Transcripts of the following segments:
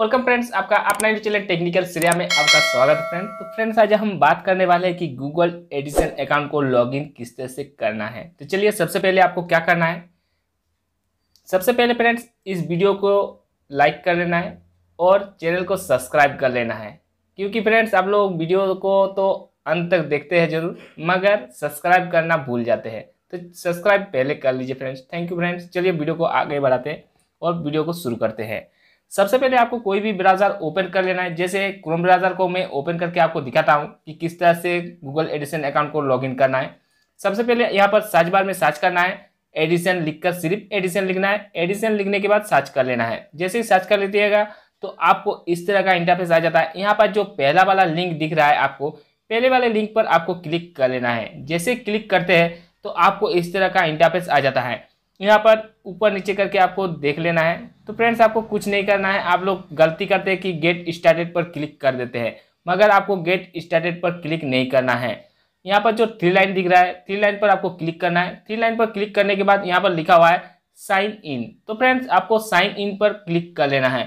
welcome friends आपका अपना YouTube channel technical Syria में आपका स्वागत है फ्रेंड्स तो फ्रेंड्स आज हम बात करने वाले हैं कि गूगल एडिसन अकाउंट को लॉगिन किस तरह से करना है तो चलिए सबसे पहले आपको क्या करना है सबसे पहले फ्रेंड्स इस वीडियो को लाइक कर लेना है और चैनल को सब्सक्राइब कर लेना है क्योंकि फ्रेंड्स आप लोग वीडियो को तो अंत तक देखते हैं जरूर मगर सब्सक्राइब करना भूल जाते हैं तो सब्सक्राइब पहले कर लीजिए फ्रेंड्स थैंक यू फ्रेंड्स चलिए वीडियो को आगे बढ़ाते हैं और वीडियो को शुरू करते हैं सबसे पहले आपको कोई भी ब्राउजर ओपन कर लेना है जैसे क्रोम ब्राउजर को मैं ओपन करके आपको दिखाता हूँ कि किस तरह से गूगल एडिसन अकाउंट को लॉगिन करना है सबसे पहले यहाँ पर सर्च बार में सर्च करना है एडिशन लिखकर सिर्फ एडिशन लिखना है एडिशन लिखने के बाद सर्च कर लेना है जैसे ही सर्च कर लेतीगा तो आपको इस तरह का इंटरफेस आ जाता है यहाँ पर जो पहला वाला लिंक दिख रहा है आपको पहले वाले लिंक पर आपको क्लिक कर लेना है जैसे क्लिक करते हैं तो आपको इस तरह का इंटरफेस आ जाता है यहाँ पर ऊपर नीचे करके आपको देख लेना है तो फ्रेंड्स आपको कुछ नहीं करना है आप लोग गलती करते हैं कि गेट स्टार्टेड पर क्लिक कर देते हैं मगर आपको गेट स्टार्टेड पर क्लिक नहीं करना है यहाँ पर जो थ्री लाइन दिख रहा है थ्री लाइन पर आपको क्लिक करना है थ्री लाइन पर क्लिक करने के बाद यहाँ पर लिखा हुआ है साइन इन तो फ्रेंड्स आपको साइन इन पर क्लिक कर लेना है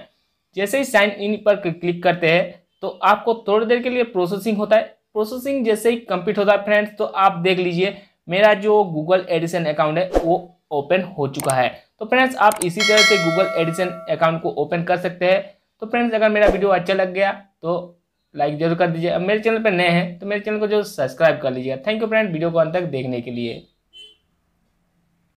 जैसे ही साइन इन पर क्लिक करते हैं तो आपको थोड़ी देर के लिए प्रोसेसिंग होता है प्रोसेसिंग जैसे ही कंप्लीट होता है फ्रेंड्स तो आप देख लीजिए मेरा जो गूगल एडिसन अकाउंट है वो ओपन हो चुका है तो फ्रेंड्स आप इसी तरह से गूगल एडिसन अकाउंट को ओपन कर सकते हैं तो फ्रेंड्स अगर मेरा वीडियो अच्छा लग गया तो लाइक जरूर कर दीजिए अब मेरे चैनल पर नए हैं तो मेरे चैनल को जरूर सब्सक्राइब कर लीजिए थैंक यू फ्रेंड वीडियो को अंत तक देखने के लिए